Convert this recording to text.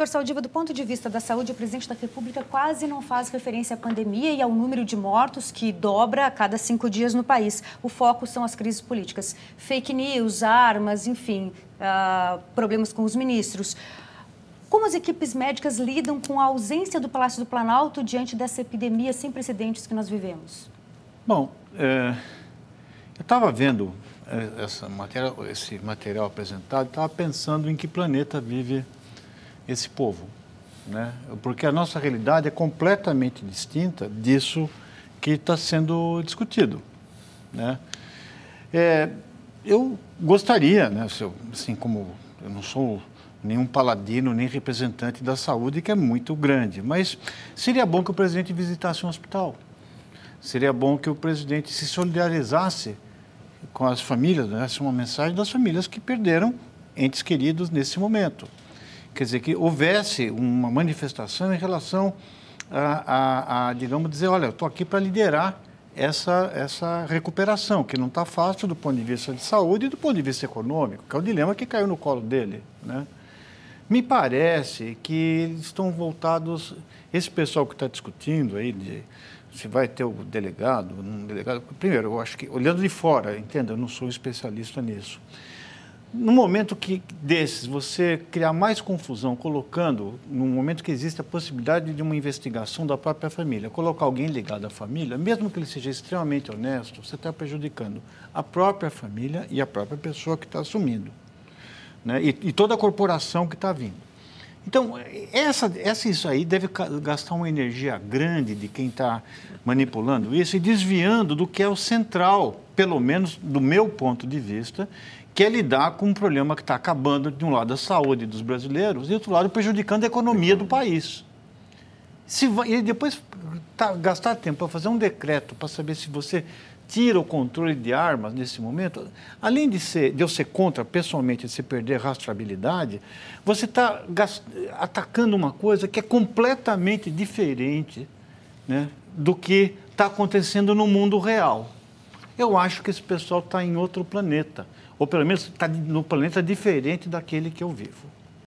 Doutor Saldiva, do ponto de vista da saúde, o presidente da República quase não faz referência à pandemia e ao número de mortos que dobra a cada cinco dias no país. O foco são as crises políticas. Fake news, armas, enfim, uh, problemas com os ministros. Como as equipes médicas lidam com a ausência do Palácio do Planalto diante dessa epidemia sem precedentes que nós vivemos? Bom, é, eu estava vendo é, essa matéria, esse material apresentado, estava pensando em que planeta vive esse povo, né? Porque a nossa realidade é completamente distinta disso que está sendo discutido, né? É, eu gostaria, né, eu, assim como eu não sou nenhum paladino, nem representante da saúde, que é muito grande, mas seria bom que o presidente visitasse um hospital. Seria bom que o presidente se solidarizasse com as famílias, desse né, uma mensagem das famílias que perderam entes queridos nesse momento quer dizer, que houvesse uma manifestação em relação a, a, a digamos, dizer, olha, eu estou aqui para liderar essa, essa recuperação, que não está fácil do ponto de vista de saúde e do ponto de vista econômico, que é o dilema que caiu no colo dele, né? Me parece que eles estão voltados. Esse pessoal que está discutindo aí de se vai ter o delegado, um delegado. Primeiro, eu acho que olhando de fora, entenda, eu não sou especialista nisso no momento que desses você criar mais confusão, colocando no momento que existe a possibilidade de uma investigação da própria família, colocar alguém ligado à família, mesmo que ele seja extremamente honesto, você está prejudicando a própria família e a própria pessoa que está assumindo, né? E, e, toda a corporação que está vindo. Então essa, essa isso aí deve gastar uma energia grande de quem está manipulando isso e desviando do que é o central, pelo menos do meu ponto de vista, que lidar com um problema que está acabando, de um lado, a saúde dos brasileiros e, do outro lado, prejudicando a economia do país. Se vai, e depois tá, gastar tempo para fazer um decreto para saber se você tira o controle de armas nesse momento, além de, ser, de eu ser contra pessoalmente de se perder rastreabilidade, você está atacando uma coisa que é completamente diferente né, do que está acontecendo no mundo real. Eu acho que esse pessoal está em outro planeta, ou pelo menos está no planeta diferente daquele que eu vivo.